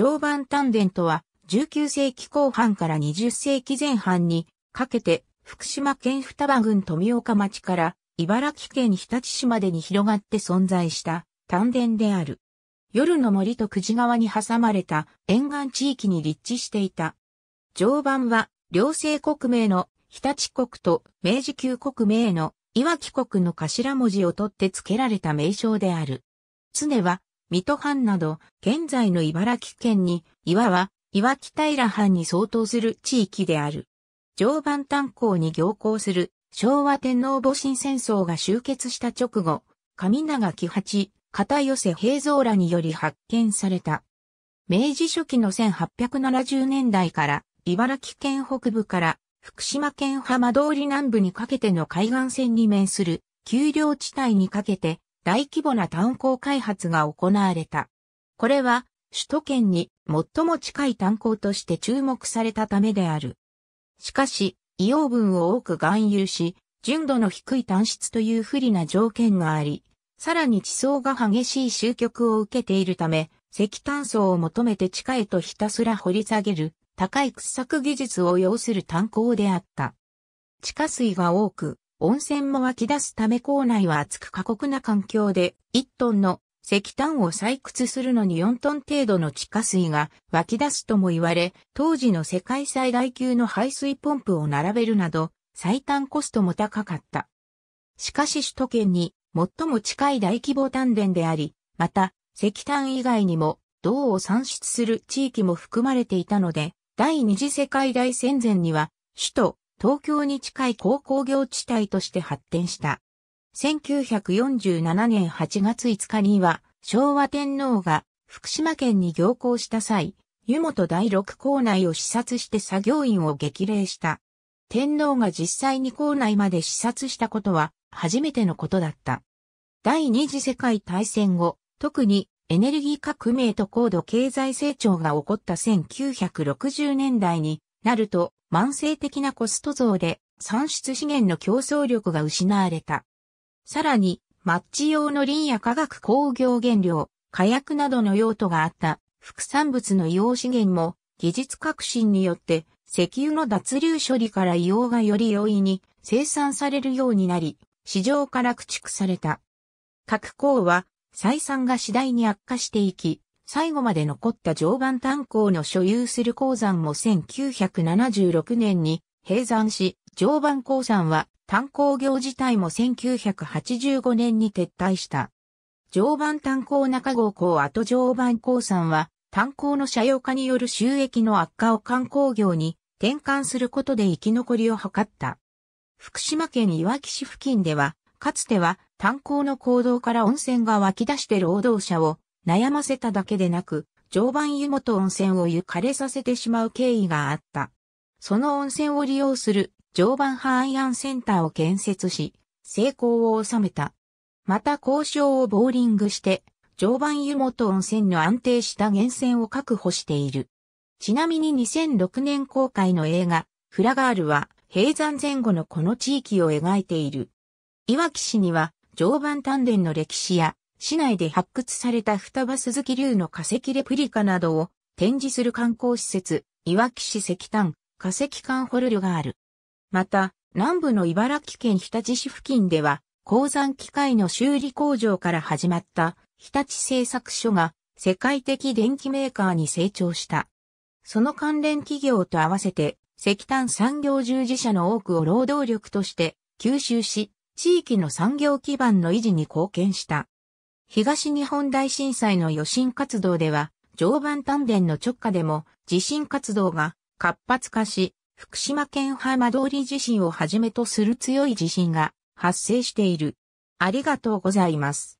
常磐丹田とは、19世紀後半から20世紀前半にかけて、福島県双葉郡富岡町から茨城県日立市までに広がって存在した丹田である。夜の森と久慈川に挟まれた沿岸地域に立地していた。常磐は、両政国名の日立国と明治旧国名のいわき国の頭文字を取って付けられた名称である。常は水戸藩など、現在の茨城県に、岩は、岩木平藩に相当する地域である。常磐炭鉱に行行する昭和天皇戊辰戦争が終結した直後、上長木八、片寄せ平蔵らにより発見された。明治初期の1870年代から、茨城県北部から福島県浜通り南部にかけての海岸線に面する丘陵地帯にかけて大規模な炭鉱開発が行われた。これは首都圏に最も近い炭鉱として注目されたためである。しかし、硫黄分を多く含有し、純度の低い炭質という不利な条件があり、さらに地層が激しい集局を受けているため、石炭層を求めて地下へとひたすら掘り下げる、高い掘削技術を要する炭鉱であった。地下水が多く、温泉も湧き出すため校内は厚く過酷な環境で、1トンの石炭を採掘するのに4トン程度の地下水が湧き出すとも言われ、当時の世界最大級の排水ポンプを並べるなど、最短コストも高かった。しかし首都圏に最も近い大規模炭田であり、また石炭以外にも銅を産出する地域も含まれていたので、第二次世界大戦前には首都東京に近い鉱工業地帯として発展した。1947年8月5日には、昭和天皇が福島県に行行した際、湯本第六校内を視察して作業員を激励した。天皇が実際に校内まで視察したことは初めてのことだった。第二次世界大戦後、特にエネルギー革命と高度経済成長が起こった1960年代になると、慢性的なコスト増で産出資源の競争力が失われた。さらに、マッチ用の林や化学工業原料、火薬などの用途があった副産物の硫黄資源も技術革新によって石油の脱硫処理から硫黄がより容易に生産されるようになり、市場から駆逐された。核鋼は採算が次第に悪化していき、最後まで残った常磐炭鉱の所有する鉱山も1976年に閉山し、常磐鉱山は炭鉱業自体も1985年に撤退した。常磐炭鉱中郷港跡常磐鉱山は炭鉱の社用化による収益の悪化を観光業に転換することで生き残りを図った。福島県いわき市付近では、かつては炭鉱の行動から温泉が湧き出して労働者を悩ませただけでなく、常磐湯本温泉を湯枯れさせてしまう経緯があった。その温泉を利用する常磐イアンセンターを建設し、成功を収めた。また交渉をボーリングして、常磐湯本温泉の安定した源泉を確保している。ちなみに2006年公開の映画、フラガールは、閉山前後のこの地域を描いている。いわき市には、常磐丹田の歴史や、市内で発掘された双葉鈴木流の化石レプリカなどを展示する観光施設、いわき市石炭化石館ホルルがある。また、南部の茨城県日立市付近では、鉱山機械の修理工場から始まった日立製作所が世界的電機メーカーに成長した。その関連企業と合わせて石炭産業従事者の多くを労働力として吸収し、地域の産業基盤の維持に貢献した。東日本大震災の余震活動では、常磐丹田の直下でも地震活動が活発化し、福島県浜通り地震をはじめとする強い地震が発生している。ありがとうございます。